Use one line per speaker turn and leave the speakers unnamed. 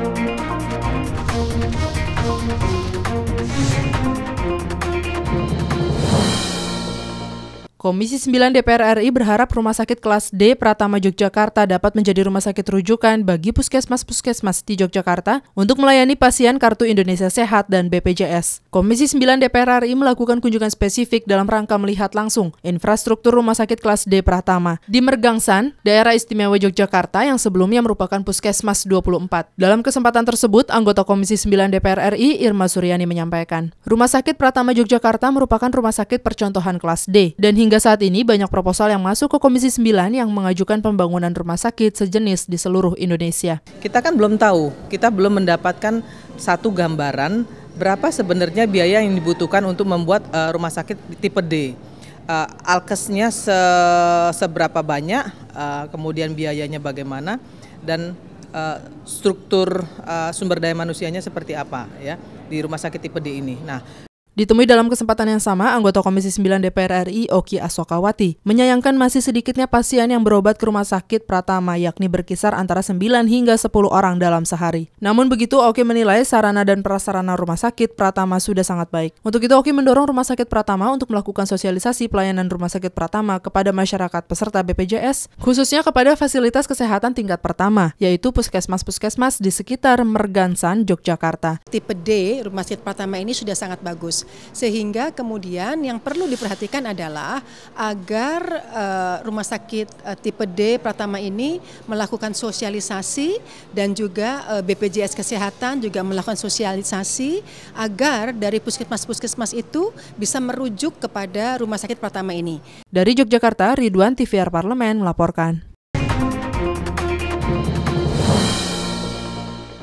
Thank you. Komisi 9 DPR RI berharap rumah sakit kelas D Pratama Yogyakarta dapat menjadi rumah sakit rujukan bagi puskesmas-puskesmas di Yogyakarta untuk melayani pasien Kartu Indonesia Sehat dan BPJS. Komisi 9 DPR RI melakukan kunjungan spesifik dalam rangka melihat langsung infrastruktur rumah sakit kelas D Pratama di Mergangsan, daerah istimewa Yogyakarta yang sebelumnya merupakan puskesmas 24. Dalam kesempatan tersebut, anggota Komisi 9 DPR RI Irma Suryani menyampaikan, Rumah Sakit Pratama Yogyakarta merupakan rumah sakit percontohan kelas D dan hingga Hingga saat ini banyak proposal yang masuk ke Komisi
9 yang mengajukan pembangunan rumah sakit sejenis di seluruh Indonesia. Kita kan belum tahu, kita belum mendapatkan satu gambaran berapa sebenarnya biaya yang dibutuhkan untuk membuat uh, rumah sakit tipe D. Uh, alkesnya se seberapa banyak, uh, kemudian biayanya bagaimana, dan uh, struktur uh, sumber daya manusianya seperti apa ya di rumah sakit tipe D ini. Nah, Ditemui dalam
kesempatan yang sama, anggota Komisi 9 DPR RI Oki Asokawati menyayangkan masih sedikitnya pasien yang berobat ke rumah sakit Pratama yakni berkisar antara 9 hingga 10 orang dalam sehari. Namun begitu Oki menilai sarana dan prasarana rumah sakit Pratama sudah sangat baik. Untuk itu Oki mendorong rumah sakit Pratama untuk melakukan sosialisasi pelayanan rumah sakit Pratama kepada masyarakat peserta BPJS, khususnya kepada fasilitas kesehatan tingkat pertama, yaitu puskesmas-puskesmas di sekitar Mergansan, Yogyakarta.
Tipe D, rumah sakit Pratama ini sudah sangat bagus sehingga kemudian yang perlu diperhatikan adalah agar uh, rumah sakit uh, tipe D pertama ini melakukan sosialisasi dan juga uh, eh, BPJS Kesehatan juga melakukan sosialisasi agar dari puskesmas-puskesmas itu bisa merujuk kepada rumah sakit pertama ini.
Dari Yogyakarta,
Ridwan TVR Parlemen melaporkan.